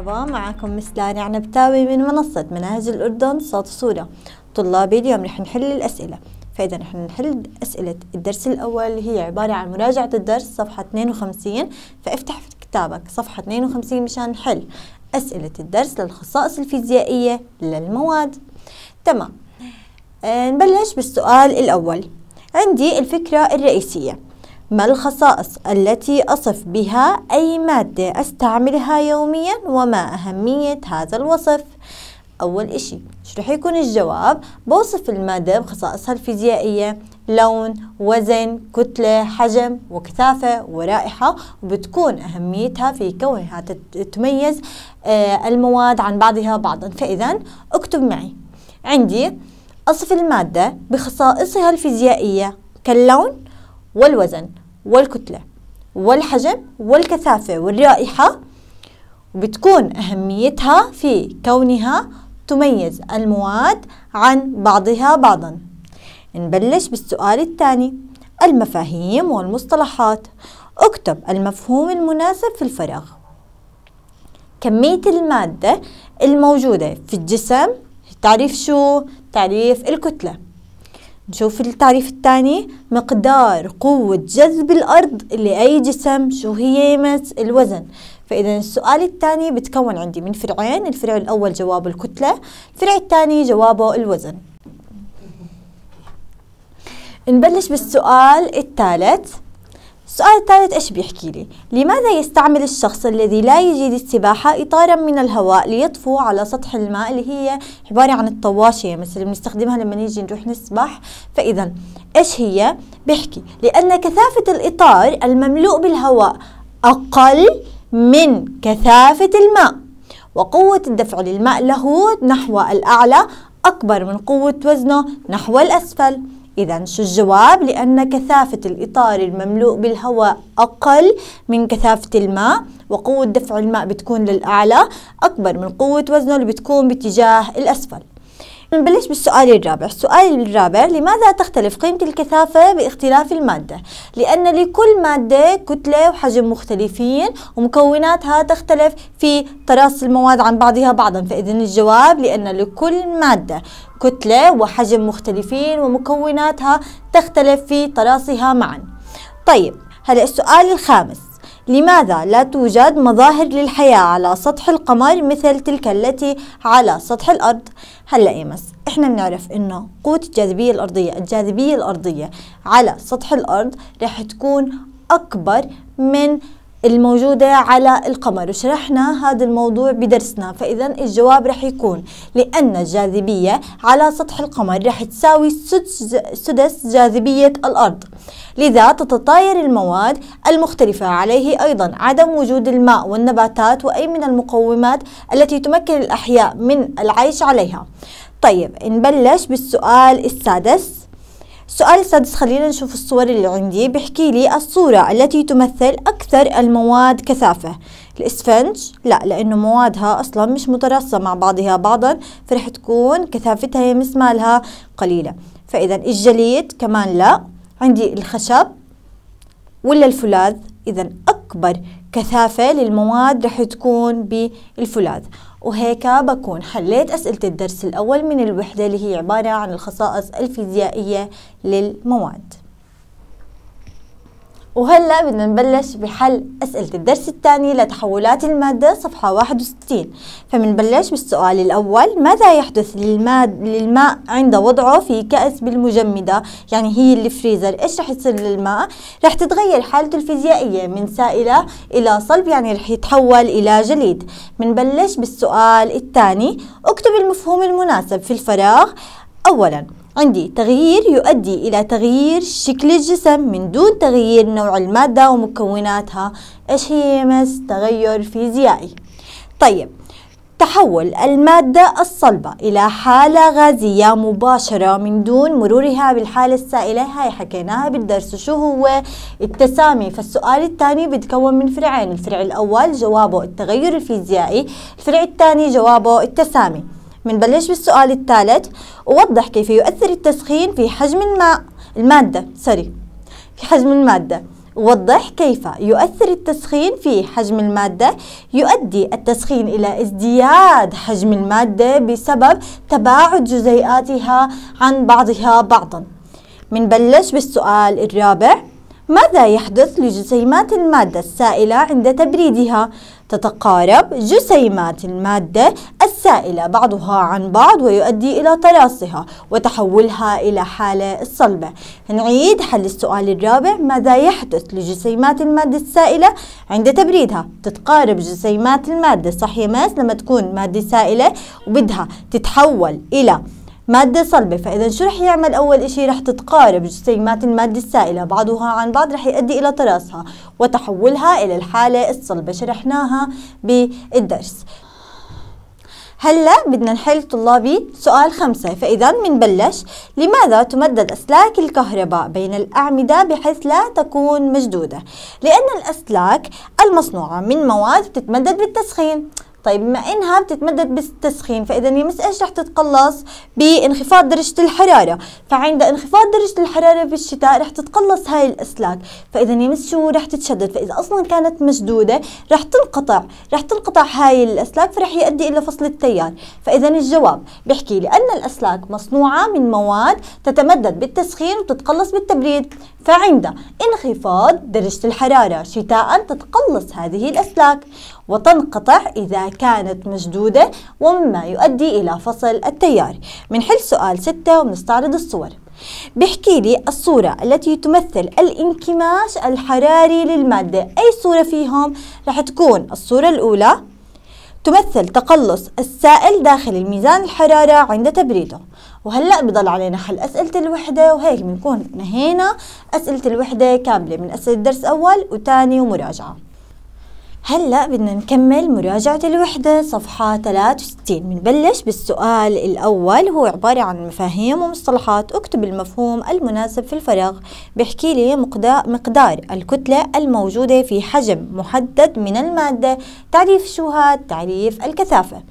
مرحبا معكم مسلان عنبتاوي من منصة مناهج الأردن صوت وصورة طلابي اليوم رح نحل الأسئلة فإذا رح نحل أسئلة الدرس الأول اللي هي عبارة عن مراجعة الدرس صفحة 52 فافتح في كتابك صفحة 52 مشان نحل أسئلة الدرس للخصائص الفيزيائية للمواد تمام آه، نبلش بالسؤال الأول عندي الفكرة الرئيسية ما الخصائص التي أصف بها أي مادة أستعملها يوميا وما أهمية هذا الوصف؟ أول إشي شو رح يكون الجواب؟ بوصف المادة بخصائصها الفيزيائية لون، وزن، كتلة، حجم، وكثافة، ورائحة وبتكون أهميتها في كونها تميز آه، المواد عن بعضها بعضا فإذا اكتب معي عندي أصف المادة بخصائصها الفيزيائية كاللون والوزن والكتلة والحجم والكثافة والرائحة وبتكون أهميتها في كونها تميز المواد عن بعضها بعضا نبلش بالسؤال الثاني المفاهيم والمصطلحات اكتب المفهوم المناسب في الفراغ كمية المادة الموجودة في الجسم تعريف شو؟ تعريف الكتلة نشوف التعريف الثاني مقدار قوة جذب الأرض لأي جسم شو هي قيمة الوزن فإذا السؤال الثاني بتكون عندي من فرعين الفرع الأول جوابه الكتلة الفرع الثاني جوابه الوزن نبلش بالسؤال الثالث السؤال الثالث إيش بيحكي لي؟ لماذا يستعمل الشخص الذي لا يجيد السباحة إطارا من الهواء ليطفو على سطح الماء اللي هي عبارة عن الطواشية يعني مثل بنستخدمها لما نيجي نروح نسبح فإذا إيش هي؟ بيحكي لأن كثافة الإطار المملوء بالهواء أقل من كثافة الماء وقوة الدفع للماء له نحو الأعلى أكبر من قوة وزنه نحو الأسفل إذا شو الجواب؟ لأن كثافة الإطار المملوء بالهواء أقل من كثافة الماء وقوة دفع الماء بتكون للأعلى أكبر من قوة وزنه اللي بتكون باتجاه الأسفل نبلش بالسؤال الرابع السؤال الرابع لماذا تختلف قيمة الكثافة باختلاف المادة لأن لكل مادة كتلة وحجم مختلفين ومكوناتها تختلف في تراص المواد عن بعضها بعضا فإذا الجواب لأن لكل مادة كتلة وحجم مختلفين ومكوناتها تختلف في تراصها معا طيب هلأ السؤال الخامس لماذا لا توجد مظاهر للحياة على سطح القمر مثل تلك التي على سطح الأرض؟ هلأ إيمس احنا بنعرف انه قوة الجاذبية الأرضية الجاذبية الأرضية على سطح الأرض رح تكون أكبر من الموجودة على القمر وشرحنا هذا الموضوع بدرسنا فإذا الجواب رح يكون لأن الجاذبية على سطح القمر رح تساوي سدس جاذبية الأرض لذا تتطاير المواد المختلفة عليه أيضا عدم وجود الماء والنباتات وأي من المقومات التي تمكن الأحياء من العيش عليها طيب نبلش بالسؤال السادس السؤال السادس خلينا نشوف الصور اللي عندي بحكي لي الصورة التي تمثل أكثر المواد كثافة الإسفنج لا لأنه موادها أصلا مش متراصة مع بعضها بعضا فرح تكون كثافتها هي مسمالها قليلة فإذا الجليد كمان لا عندي الخشب ولا الفولاذ إذا أكبر كثافة للمواد رح تكون بالفولاذ وهيك بكون حليت أسئلة الدرس الأول من الوحدة اللي هي عبارة عن الخصائص الفيزيائية للمواد وهلا بدنا نبلش بحل أسئلة الدرس الثاني لتحولات المادة صفحة 61 فبنبلش بالسؤال الأول ماذا يحدث للماد للماء عند وضعه في كأس بالمجمدة يعني هي الفريزر إيش رح يصير للماء رح تتغير حالته الفيزيائية من سائلة إلى صلب يعني رح يتحول إلى جليد بنبلش بالسؤال الثاني اكتب المفهوم المناسب في الفراغ أولاً عندي تغيير يؤدي إلى تغيير شكل الجسم من دون تغيير نوع المادة ومكوناتها إيش هي مس تغير فيزيائي طيب تحول المادة الصلبة إلى حالة غازية مباشرة من دون مرورها بالحالة السائلة هاي حكيناها بالدرس شو هو التسامي فالسؤال الثاني بيتكون من فرعين الفرع الأول جوابه التغير الفيزيائي الفرع الثاني جوابه التسامي منبلش بالسؤال الثالث ووضح كيف يؤثر التسخين في حجم الماء المادة سوري في حجم المادة وضح كيف يؤثر التسخين في حجم المادة يؤدي التسخين إلى ازدياد حجم المادة بسبب تباعد جزيئاتها عن بعضها بعضا منبلش بالسؤال الرابع ماذا يحدث لجسيمات المادة السائلة عند تبريدها؟ تتقارب جسيمات المادة سائلة بعضها عن بعض ويؤدي إلى تراصها وتحولها إلى حالة صلبة نعيد حل السؤال الرابع ماذا يحدث لجسيمات المادة السائلة عند تبريدها تتقارب جسيمات المادة صح يا ماس لما تكون مادة سائلة وبدها تتحول إلى مادة صلبة فإذا شو رح يعمل أول إشي رح تتقارب جسيمات المادة السائلة بعضها عن بعض رح يؤدي إلى تراصها وتحولها إلى الحالة الصلبة شرحناها بالدرس هلا بدنا نحل طلابي سؤال خمسة فإذا منبلش لماذا تمدد أسلاك الكهرباء بين الأعمدة بحيث لا تكون مشدودة لأن الأسلاك المصنوعة من مواد تتمدد بالتسخين طيب بما انها بتتمدد بالتسخين فاذا هي مس ايش رح تتقلص بانخفاض درجه الحراره فعند انخفاض درجه الحراره بالشتاء رح تتقلص هاي الاسلاك فاذا هي مس شو رح تتشدد فاذا اصلا كانت مشدوده رح تنقطع رح تنقطع هاي الاسلاك فرح يؤدي الى فصل التيار فاذا الجواب بيحكي لي ان الاسلاك مصنوعه من مواد تتمدد بالتسخين وتتقلص بالتبريد فعند انخفاض درجه الحراره شتاء تتقلص هذه الاسلاك وتنقطع إذا كانت مشدودة ومما يؤدي إلى فصل التيار من حل سؤال 6 ونستعرض الصور بيحكي لي الصورة التي تمثل الانكماش الحراري للمادة أي صورة فيهم رح تكون الصورة الأولى تمثل تقلص السائل داخل الميزان الحرارة عند تبريده وهلأ بضل علينا حل أسئلة الوحدة وهيك بنكون نهينا أسئلة الوحدة كاملة من أسئلة درس أول وتاني ومراجعة هلأ بدنا نكمل مراجعة الوحدة صفحة 63 بنبلش بالسؤال الأول هو عبارة عن مفاهيم ومصطلحات اكتب المفهوم المناسب في الفراغ بيحكي لي مقدار الكتلة الموجودة في حجم محدد من المادة تعريف شو هاد تعريف الكثافة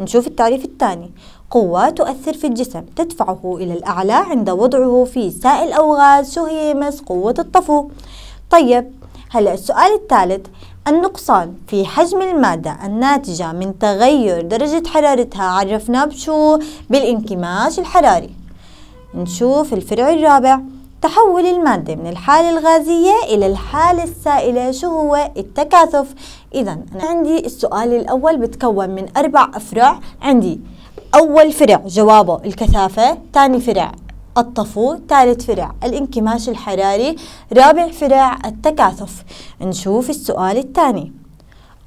نشوف التعريف الثاني قوة تؤثر في الجسم تدفعه إلى الأعلى عند وضعه في سائل أو غاز شو هي مس قوة الطفو طيب هلأ السؤال الثالث النقصان في حجم المادة الناتجة من تغير درجة حرارتها عرفناه بشو؟ بالانكماش الحراري نشوف الفرع الرابع تحول المادة من الحالة الغازية إلى الحالة السائلة شو هو التكاثف إذا أنا عندي السؤال الأول بتكون من أربع أفرع عندي أول فرع جوابه الكثافة ثاني فرع الطفو ثالث فرع الانكماش الحراري رابع فرع التكاثف نشوف السؤال الثاني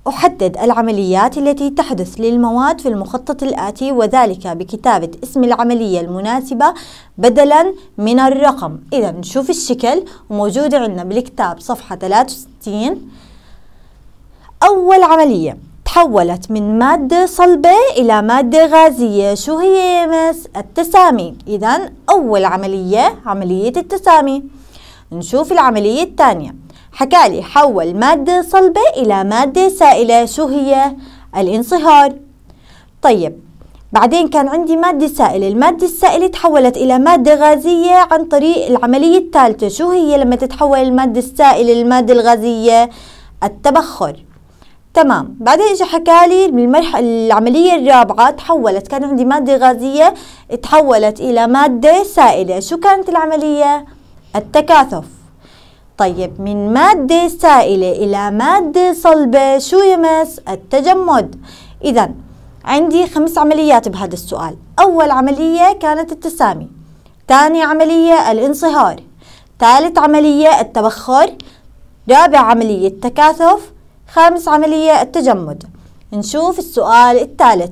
أحدد العمليات التي تحدث للمواد في المخطط الآتي وذلك بكتابة اسم العملية المناسبة بدلا من الرقم إذا نشوف الشكل موجود عندنا بالكتاب صفحة 63 أول عملية تحولت من مادة صلبة إلى مادة غازية شو هي يا مس؟ التسامي إذا أول عملية عملية التسامي نشوف العملية الثانية حكالي حول مادة صلبة إلى مادة سائلة شو هي؟ الانصهار طيب بعدين كان عندي مادة سائلة المادة السائلة تحولت إلى مادة غازية عن طريق العملية الثالثة شو هي لما تتحول المادة السائلة للمادة الغازية؟ التبخر تمام بعدين اجى حكالي لي العمليه الرابعه تحولت كان عندي ماده غازيه تحولت الى ماده سائله شو كانت العمليه التكاثف طيب من ماده سائله الى ماده صلبه شو يمس التجمد اذا عندي خمس عمليات بهذا السؤال اول عمليه كانت التسامي ثاني عمليه الانصهار ثالث عمليه التبخر رابع عمليه تكاثف خامس عملية التجمد نشوف السؤال الثالث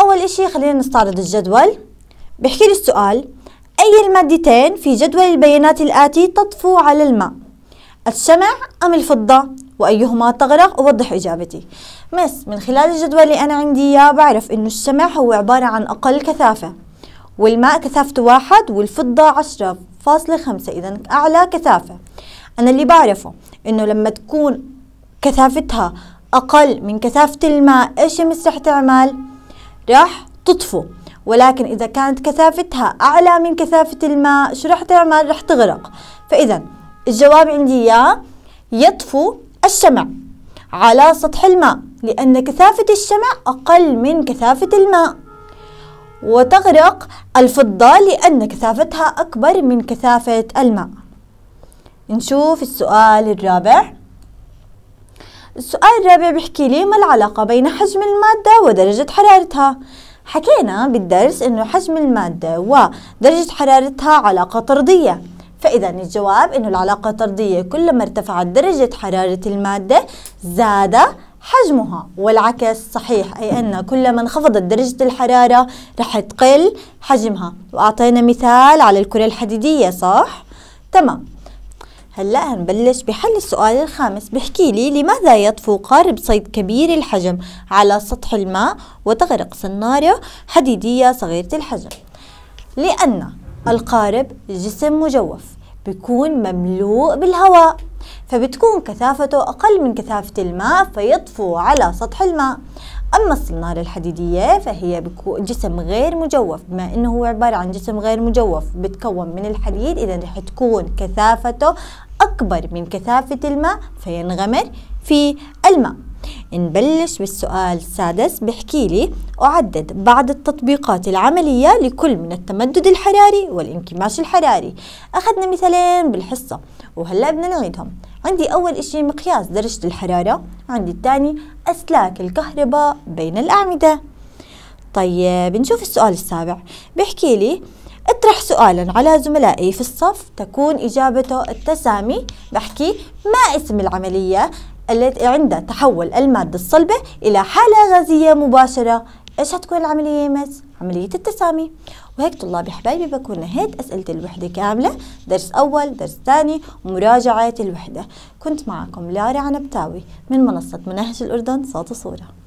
أول إشي خلينا نستعرض الجدول بيحكي لي السؤال أي المادتين في جدول البيانات الآتي تطفو على الماء الشمع أم الفضة وأيهما تغرق أوضح إجابتي مس من خلال الجدول اللي أنا عندي إياه بعرف إنه الشمع هو عبارة عن أقل كثافة والماء كثافته واحد والفضة عشرة فاصلة خمسة إذا أعلى كثافة أنا اللي بعرفه انه لما تكون كثافتها اقل من كثافة الماء ايش مس تعمل راح تطفو ولكن اذا كانت كثافتها اعلى من كثافة الماء شو راح تعمل راح تغرق فاذا الجواب عندي اياه يطفو الشمع على سطح الماء لأن كثافة الشمع أقل من كثافة الماء وتغرق الفضة لأن كثافتها أكبر من كثافة الماء نشوف السؤال الرابع السؤال الرابع بيحكي لي ما العلاقة بين حجم المادة ودرجة حرارتها حكينا بالدرس انه حجم المادة ودرجة حرارتها علاقة طردية فإذا الجواب انه العلاقة طردية كلما ارتفعت درجة حرارة المادة زاد حجمها والعكس صحيح أي أن كلما انخفضت درجة الحرارة رح تقل حجمها وأعطينا مثال على الكرة الحديدية صح؟ تمام هلا هنبلش بحل السؤال الخامس بحكي لي لماذا يطفو قارب صيد كبير الحجم على سطح الماء وتغرق صنارة حديدية صغيرة الحجم لأن القارب جسم مجوف بيكون مملوء بالهواء فبتكون كثافته أقل من كثافة الماء فيطفو على سطح الماء أما الصنارة الحديدية فهي جسم غير مجوف بما أنه هو عبارة عن جسم غير مجوف بتكون من الحديد إذا رح تكون كثافته أكبر من كثافة الماء فينغمر في الماء نبلش بالسؤال السادس بحكي لي أعدد بعض التطبيقات العملية لكل من التمدد الحراري والانكماش الحراري أخذنا مثالين بالحصة وهلأ بدنا نعيدهم عندي أول إشي مقياس درجة الحرارة عندي الثاني أسلاك الكهرباء بين الأعمدة طيب نشوف السؤال السابع بحكي لي اطرح سؤالا على زملائي في الصف تكون إجابته التسامي بحكي ما اسم العملية التي عند تحول المادة الصلبة إلى حالة غازية مباشرة إيش هتكون العملية مس؟ عملية التسامي وهيك طلابي حبايبي بكون نهيت أسئلة الوحدة كاملة درس أول درس ثاني ومراجعة الوحدة كنت معكم لارا عنبتاوي من منصة مناهج الأردن صوت وصورة